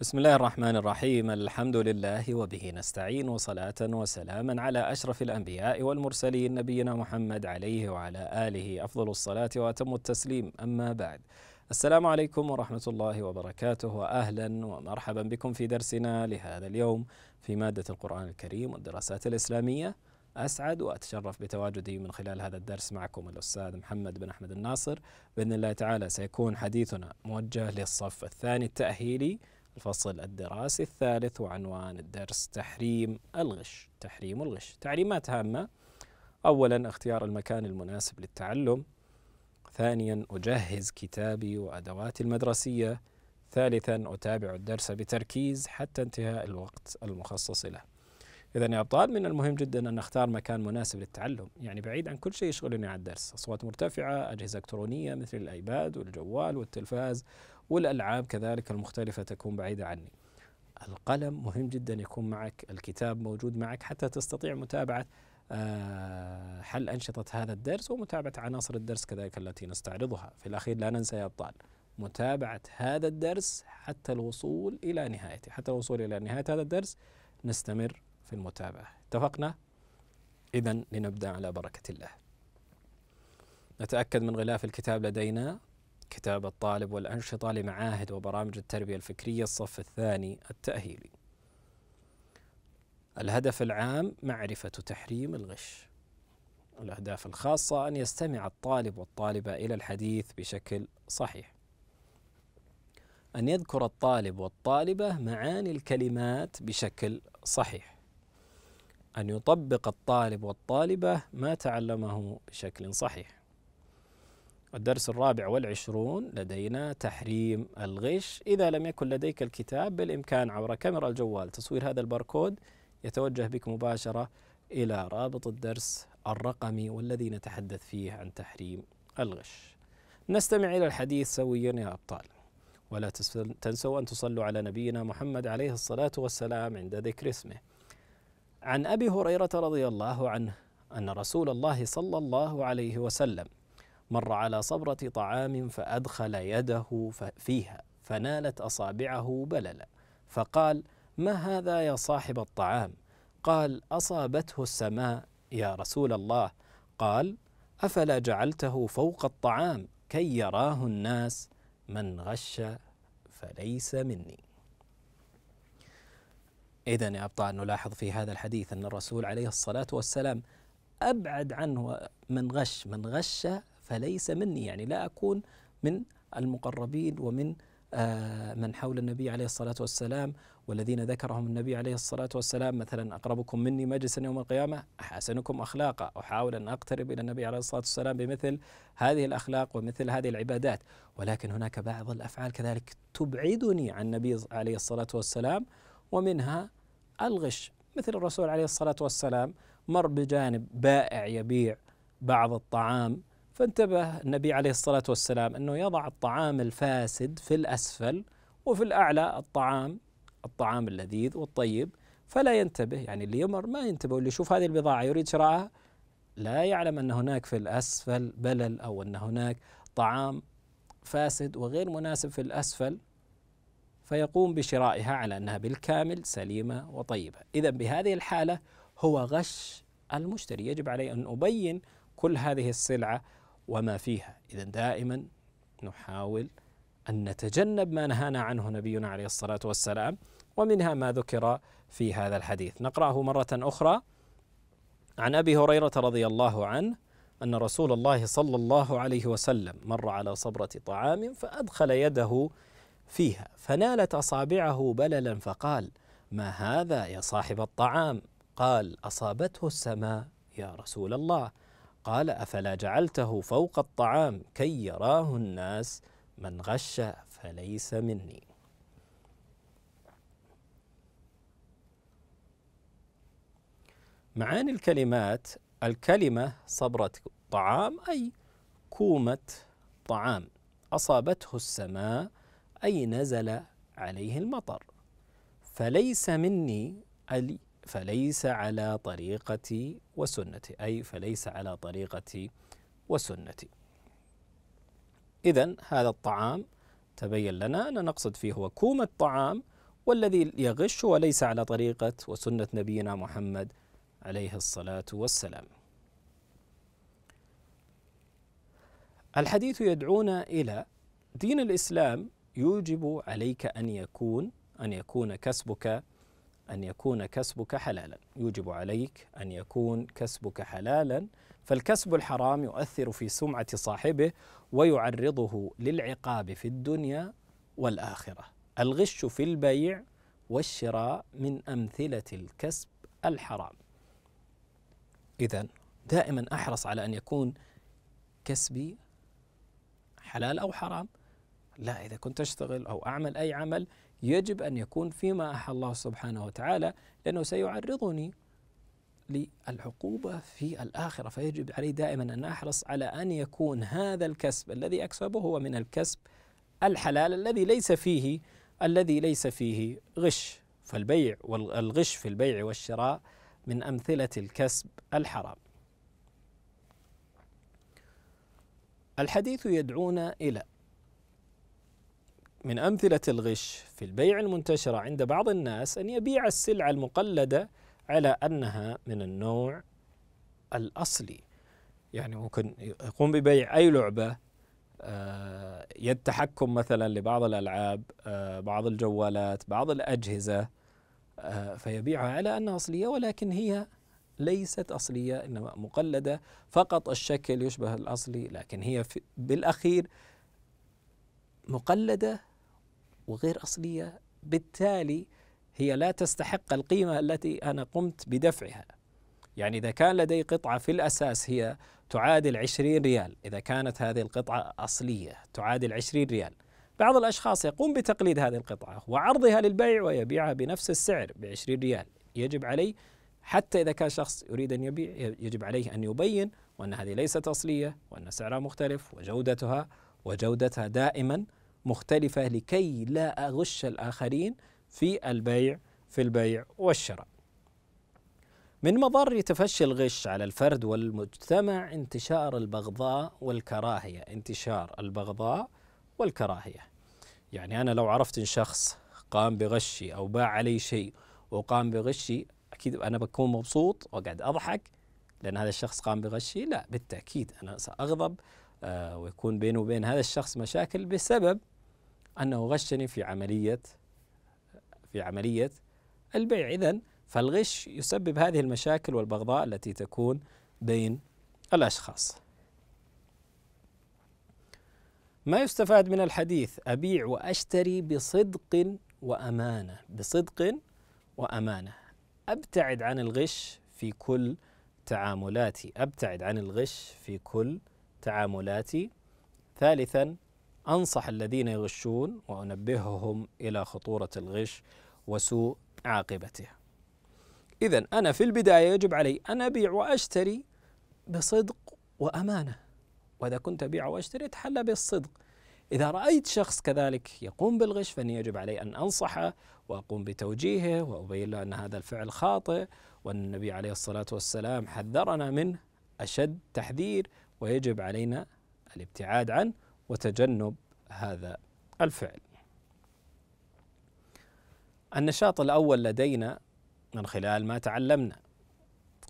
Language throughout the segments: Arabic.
بسم الله الرحمن الرحيم الحمد لله وبه نستعين وصلاة وسلاما على أشرف الأنبياء والمرسلين نبينا محمد عليه وعلى آله أفضل الصلاة وأتم التسليم أما بعد السلام عليكم ورحمة الله وبركاته وأهلا ومرحبا بكم في درسنا لهذا اليوم في مادة القرآن الكريم والدراسات الإسلامية أسعد وأتشرف بتواجدي من خلال هذا الدرس معكم الأستاذ محمد بن أحمد الناصر بإذن الله تعالى سيكون حديثنا موجه للصف الثاني التأهيلي الفصل الدراسي الثالث وعنوان الدرس تحريم الغش تحريم الغش تعليمات هامة أولا اختيار المكان المناسب للتعلم ثانيا أجهز كتابي وأدواتي المدرسية ثالثا أتابع الدرس بتركيز حتى انتهاء الوقت المخصص له إذا يا أبطال من المهم جدا أن نختار مكان مناسب للتعلم يعني بعيد عن كل شيء يشغلني عن الدرس أصوات مرتفعة أجهزة إلكترونية مثل الآيباد والجوال والتلفاز والألعاب كذلك المختلفة تكون بعيدة عني القلم مهم جدا يكون معك الكتاب موجود معك حتى تستطيع متابعة آه، حل أنشطة هذا الدرس ومتابعة عناصر الدرس كذلك التي نستعرضها في الأخير لا ننسى يا أبطال متابعة هذا الدرس حتى الوصول إلى نهايته حتى الوصول إلى نهاية هذا الدرس نستمر في المتابعة اتفقنا؟ إذا لنبدأ على بركة الله نتأكد من غلاف الكتاب لدينا كتاب الطالب والأنشطة لمعاهد وبرامج التربية الفكرية الصف الثاني التأهيلي الهدف العام معرفة تحريم الغش الأهداف الخاصة أن يستمع الطالب والطالبة إلى الحديث بشكل صحيح أن يذكر الطالب والطالبة معاني الكلمات بشكل صحيح أن يطبق الطالب والطالبة ما تعلمه بشكل صحيح الدرس الرابع والعشرون لدينا تحريم الغش إذا لم يكن لديك الكتاب بالإمكان عبر كاميرا الجوال تصوير هذا الباركود يتوجه بك مباشرة إلى رابط الدرس الرقمي والذي نتحدث فيه عن تحريم الغش نستمع إلى الحديث سويا يا أبطال ولا تنسوا أن تصلوا على نبينا محمد عليه الصلاة والسلام عند ذكر اسمه عن ابي هريره رضي الله عنه ان رسول الله صلى الله عليه وسلم مر على صبره طعام فادخل يده فيها فنالت اصابعه بللا فقال ما هذا يا صاحب الطعام قال اصابته السماء يا رسول الله قال افلا جعلته فوق الطعام كي يراه الناس من غش فليس مني إذا يا أبطال نلاحظ في هذا الحديث أن الرسول عليه الصلاة والسلام أبعد عنه من غش من غش فليس مني يعني لا أكون من المقربين ومن آه، من حول النبي عليه الصلاة والسلام والذين ذكرهم النبي عليه الصلاة والسلام مثلا أقربكم مني مجلسا يوم القيامة أحسنكم أخلاقا أحاول أن أقترب إلى النبي عليه الصلاة والسلام بمثل هذه الأخلاق ومثل هذه العبادات ولكن هناك بعض الأفعال كذلك تبعدني عن النبي عليه الصلاة والسلام ومنها الغش مثل الرسول عليه الصلاة والسلام مر بجانب بائع يبيع بعض الطعام فانتبه النبي عليه الصلاة والسلام أنه يضع الطعام الفاسد في الأسفل وفي الأعلى الطعام الطعام اللذيذ والطيب فلا ينتبه يعني اللي يمر ما ينتبه واللي يشوف هذه البضاعة يريد شراءها لا يعلم أن هناك في الأسفل بلل أو أن هناك طعام فاسد وغير مناسب في الأسفل فيقوم بشرائها على أنها بالكامل سليمة وطيبة إذا بهذه الحالة هو غش المشتري يجب علي أن أبين كل هذه السلعة وما فيها إذا دائما نحاول أن نتجنب ما نهانا عنه نبينا عليه الصلاة والسلام ومنها ما ذكر في هذا الحديث نقرأه مرة أخرى عن أبي هريرة رضي الله عنه أن رسول الله صلى الله عليه وسلم مر على صبرة طعام فأدخل يده فيها فنالت أصابعه بللا فقال ما هذا يا صاحب الطعام قال أصابته السماء يا رسول الله قال أفلا جعلته فوق الطعام كي يراه الناس من غش فليس مني معاني الكلمات الكلمة صبرة طعام أي كومة طعام أصابته السماء أي نزل عليه المطر فليس مني ألي فليس على طريقتي وسنتي أي فليس على طريقتي وسنتي إذا هذا الطعام تبين لنا أن نقصد فيه هو كوم الطعام والذي يغش وليس على طريقة وسنة نبينا محمد عليه الصلاة والسلام الحديث يدعونا إلى دين الإسلام يوجب عليك أن يكون أن يكون كسبك أن يكون كسبك حلالا يوجب عليك أن يكون كسبك حلالا فالكسب الحرام يؤثر في سمعة صاحبه ويعرضه للعقاب في الدنيا والآخرة الغش في البيع والشراء من أمثلة الكسب الحرام إذا دائما أحرص على أن يكون كسبي حلال أو حرام لا إذا كنت أشتغل أو أعمل أي عمل يجب أن يكون فيما أحى الله سبحانه وتعالى لأنه سيعرضني للعقوبة في الآخرة فيجب علي دائما أن أحرص على أن يكون هذا الكسب الذي أكسبه هو من الكسب الحلال الذي ليس فيه الذي ليس فيه غش فالبيع والغش في البيع والشراء من أمثلة الكسب الحرام الحديث يدعونا إلى من أمثلة الغش في البيع المنتشرة عند بعض الناس أن يبيع السلعة المقلدة على أنها من النوع الأصلي يعني ممكن يقوم ببيع أي لعبة آه، يد تحكم مثلا لبعض الألعاب آه، بعض الجوالات بعض الأجهزة آه، فيبيعها على أنها أصلية ولكن هي ليست أصلية إنما مقلدة فقط الشكل يشبه الأصلي لكن هي بالأخير مقلدة وغير أصلية بالتالي هي لا تستحق القيمة التي أنا قمت بدفعها يعني إذا كان لدي قطعة في الأساس هي تعادل 20 ريال إذا كانت هذه القطعة أصلية تعادل 20 ريال بعض الأشخاص يقوم بتقليد هذه القطعة وعرضها للبيع ويبيعها بنفس السعر ب 20 ريال يجب عليه حتى إذا كان شخص يريد أن يبيع يجب عليه أن يبين وأن هذه ليست أصلية وأن سعرها مختلف وجودتها وجودتها دائما مختلفة لكي لا أغش الآخرين في البيع في البيع والشراء. من مضار تفشي الغش على الفرد والمجتمع انتشار البغضاء والكراهية، انتشار البغضاء والكراهية. يعني أنا لو عرفت إن شخص قام بغشي أو باع علي شيء وقام بغشي أكيد أنا بكون مبسوط وقاعد أضحك لأن هذا الشخص قام بغشي، لا بالتأكيد أنا سأغضب آه، ويكون بيني وبين هذا الشخص مشاكل بسبب أنه غشني في عملية في عملية البيع إذا فالغش يسبب هذه المشاكل والبغضاء التي تكون بين الأشخاص ما يستفاد من الحديث أبيع وأشتري بصدق وأمانة بصدق وأمانة أبتعد عن الغش في كل تعاملاتي أبتعد عن الغش في كل تعاملاتي ثالثا أنصح الذين يغشون وأنبههم إلى خطورة الغش وسوء عاقبته إذا أنا في البداية يجب علي أن أبيع وأشتري بصدق وأمانة وإذا كنت أبيع وأشتري أتحلى بالصدق إذا رأيت شخص كذلك يقوم بالغش فإني يجب علي أن أنصحه وأقوم بتوجيهه وأبين له أن هذا الفعل خاطئ وأن النبي عليه الصلاة والسلام حذرنا منه أشد تحذير ويجب علينا الابتعاد عنه وتجنب هذا الفعل. النشاط الأول لدينا من خلال ما تعلمنا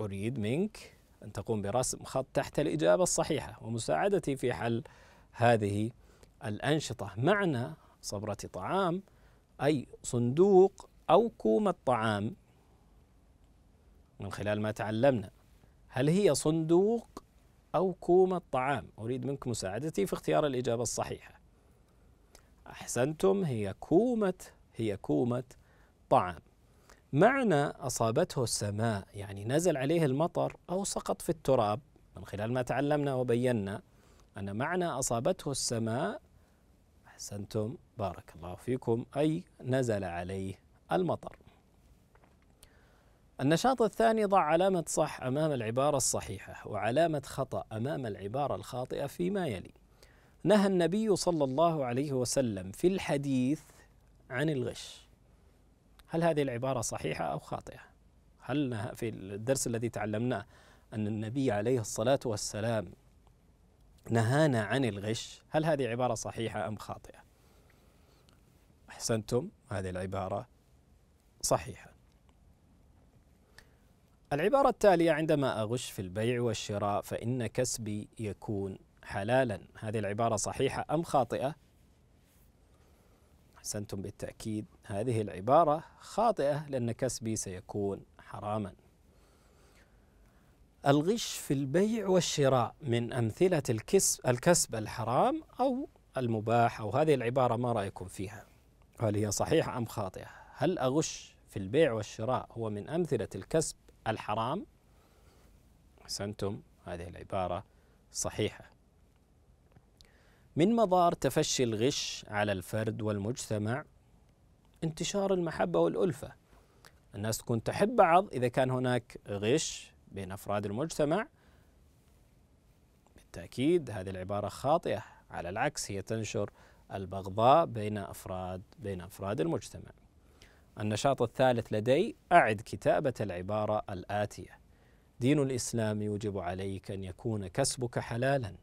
أريد منك أن تقوم برسم خط تحت الإجابة الصحيحة ومساعدتي في حل هذه الأنشطة معنى صبرة طعام أي صندوق أو كومة طعام من خلال ما تعلمنا هل هي صندوق أو كومة طعام أريد منكم مساعدتي في اختيار الإجابة الصحيحة أحسنتم هي كومة هي كومة طعام معنى أصابته السماء يعني نزل عليه المطر أو سقط في التراب من خلال ما تعلمنا وبينا أن معنى أصابته السماء أحسنتم بارك الله فيكم أي نزل عليه المطر النشاط الثاني ضع علامة صح أمام العبارة الصحيحة وعلامة خطأ أمام العبارة الخاطئة فيما يلي نهى النبي صلى الله عليه وسلم في الحديث عن الغش هل هذه العبارة صحيحة أو خاطئة؟ هل في الدرس الذي تعلمناه أن النبي عليه الصلاة والسلام نهانا عن الغش هل هذه عبارة صحيحة أم خاطئة؟ أحسنتم هذه العبارة صحيحة العبارة التالية عندما أغش في البيع والشراء فإن كسبي يكون حلالا هذه العبارة صحيحة أم خاطئة؟ أحسنتم بالتأكيد هذه العبارة خاطئة لأن كسبي سيكون حراما الغش في البيع والشراء من أمثلة الكسب, الكسب الحرام أو المباح أو هذه العبارة ما رأيكم فيها هل هي صحيحة أم خاطئة هل أغش في البيع والشراء هو من أمثلة الكسب الحرام أحسنتم هذه العبارة صحيحة من مضار تفشي الغش على الفرد والمجتمع انتشار المحبة والألفة الناس تكون تحب بعض إذا كان هناك غش بين أفراد المجتمع بالتأكيد هذه العبارة خاطئة على العكس هي تنشر البغضاء بين أفراد بين أفراد المجتمع النشاط الثالث لدي أعد كتابة العبارة الآتية: دين الإسلام يوجب عليك أن يكون كسبك حلالا،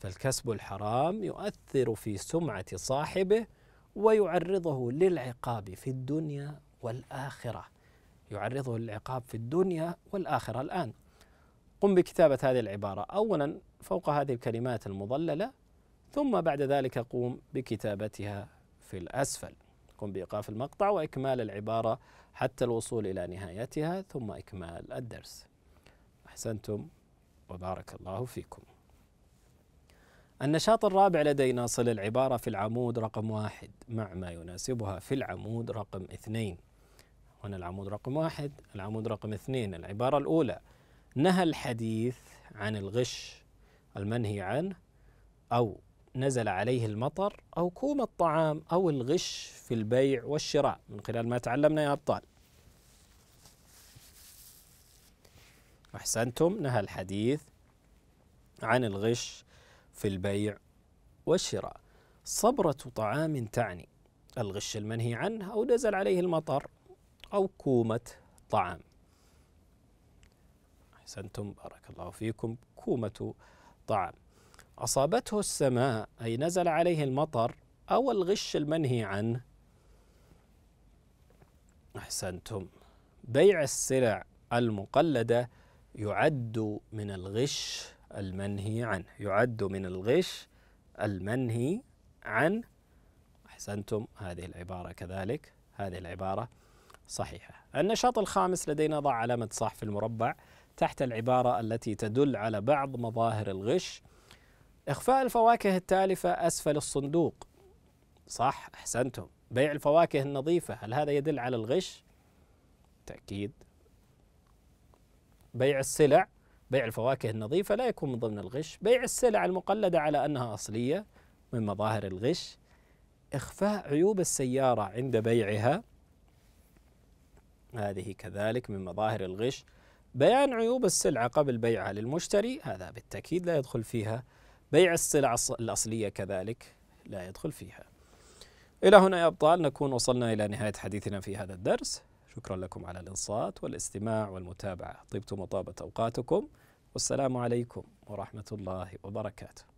فالكسب الحرام يؤثر في سمعة صاحبه ويعرضه للعقاب في الدنيا والآخرة. يعرضه للعقاب في الدنيا والآخرة الآن. قم بكتابة هذه العبارة أولا فوق هذه الكلمات المضللة ثم بعد ذلك قوم بكتابتها في الأسفل. قم بإيقاف المقطع وإكمال العبارة حتى الوصول إلى نهايتها ثم إكمال الدرس. أحسنتم وبارك الله فيكم. النشاط الرابع لدينا صل العبارة في العمود رقم واحد مع ما يناسبها في العمود رقم اثنين هنا العمود رقم واحد العمود رقم اثنين العبارة الأولى نهى الحديث عن الغش المنهي عنه أو نزل عليه المطر أو كوم الطعام أو الغش في البيع والشراء من خلال ما تعلمنا يا أبطال أحسنتم نهى الحديث عن الغش في البيع والشراء صبرة طعام تعني الغش المنهي عنه أو نزل عليه المطر أو كومة طعام أحسنتم بارك الله فيكم كومة طعام أصابته السماء أي نزل عليه المطر أو الغش المنهي عنه أحسنتم بيع السلع المقلدة يعد من الغش المنهي عنه يعد من الغش المنهي عنه أحسنتم هذه العبارة كذلك هذه العبارة صحيحة النشاط الخامس لدينا ضع علامة صح في المربع تحت العبارة التي تدل على بعض مظاهر الغش إخفاء الفواكه التالفة أسفل الصندوق صح أحسنتم بيع الفواكه النظيفة هل هذا يدل على الغش؟ تأكيد بيع السلع بيع الفواكه النظيفة لا يكون من ضمن الغش بيع السلع المقلدة على أنها أصلية من مظاهر الغش إخفاء عيوب السيارة عند بيعها هذه كذلك من مظاهر الغش بيان عيوب السلعة قبل بيعها للمشتري هذا بالتأكيد لا يدخل فيها بيع السلع الأصلية كذلك لا يدخل فيها إلى هنا يا أبطال نكون وصلنا إلى نهاية حديثنا في هذا الدرس شكرا لكم على الإنصات والاستماع والمتابعة طبتم وطابت أوقاتكم والسلام عليكم ورحمة الله وبركاته